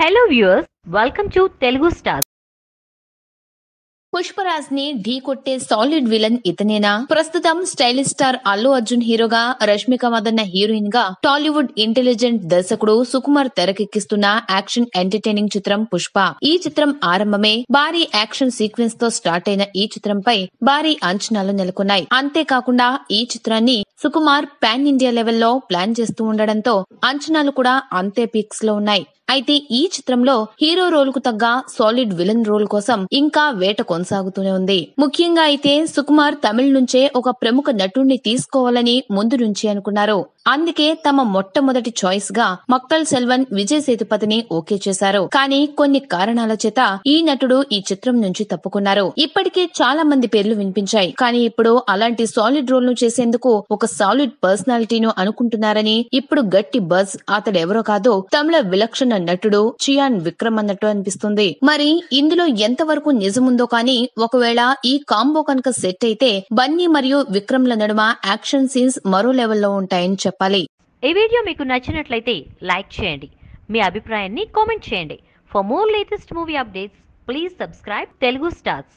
hello viewers welcome to Telugu star Pushparaj ని ఢీ కొట్టే సాలిడ్ విలన్ ఇతనేనా ప్రస్తుతం స్టైలిష్ స్టార్ అల్లు అర్జున్ హీరోగా రష్మిక మదన్న హీరోయిన్ గా టాలీవుడ్ ఇంటెలిజెంట్ దర్శకుడు సుకుమార్ తెరకెక్కిస్తున్న యాక్షన్ ఎంటర్టైనింగ్ చిత్రం పుష్ప ఈ చిత్రం ఆరంభమే భారీ యాక్షన్ సీక్వెన్స్ తో స్టార్ట్ అయిన ఈ చిత్రంపై భారీ అంచనాలు నెలకొన్నాయి అంతేకాకుండా ఈ చిత్రాన్ని సుకుమార్ పాన్ ఇండియా లెవెల్లో ప్లాన్ చేస్తూ ఉండడంతో అంచనాలు కూడా అంతే పీక్స్ లో ఉన్నాయి అయితే ఈ చిత్రంలో హీరో రోల్ కు తగ్గ సాలిడ్ విలన్ రోల్ కోసం ఇంకా వేట కొనసాగుతూనే ఉంది ముఖ్యంగా అయితే సుకుమార్ తమిళ్ నుంచే ఒక ప్రముఖ నటుణ్ణి తీసుకోవాలని ముందు నుంచి అనుకున్నారు అందుకే తమ మొట్టమొదటి చాయిస్ గా మక్కల్ సెల్వన్ విజయ్ సేతుపతిని ఓకే చేశారు కానీ కొన్ని కారణాల చేత ఈ నటుడు ఈ చిత్రం నుంచి తప్పుకున్నారు ఇప్పటికే చాలా మంది పేర్లు వినిపించాయి కానీ ఇప్పుడు అలాంటి సాలిడ్ రోల్ ను చేసేందుకు ఒక సాలిడ్ పర్సనాలిటీను అనుకుంటున్నారని ఇప్పుడు గట్టి బజ్ అతడెవరో కాదో తమిళ విలక్షణ నటుడు చియాన్ విక్రమ్ అన్నట్టు అనిపిస్తుంది మరి ఇందులో ఎంత వరకు నిజముందో కానీ ఒకవేళ ఈ కాంబో కనుక సెట్ అయితే బన్నీ మరియు విక్రమ్ ల నడుమ యాక్షన్ సీన్స్ మరో లెవెల్లో ఉంటాయని చెప్పాలి ఈ వీడియో మీకు నచ్చినట్లయితే లైక్ చేయండి మీ అభిప్రాయాన్ని కామెంట్ చేయండి for more latest movie updates please subscribe Telugu stars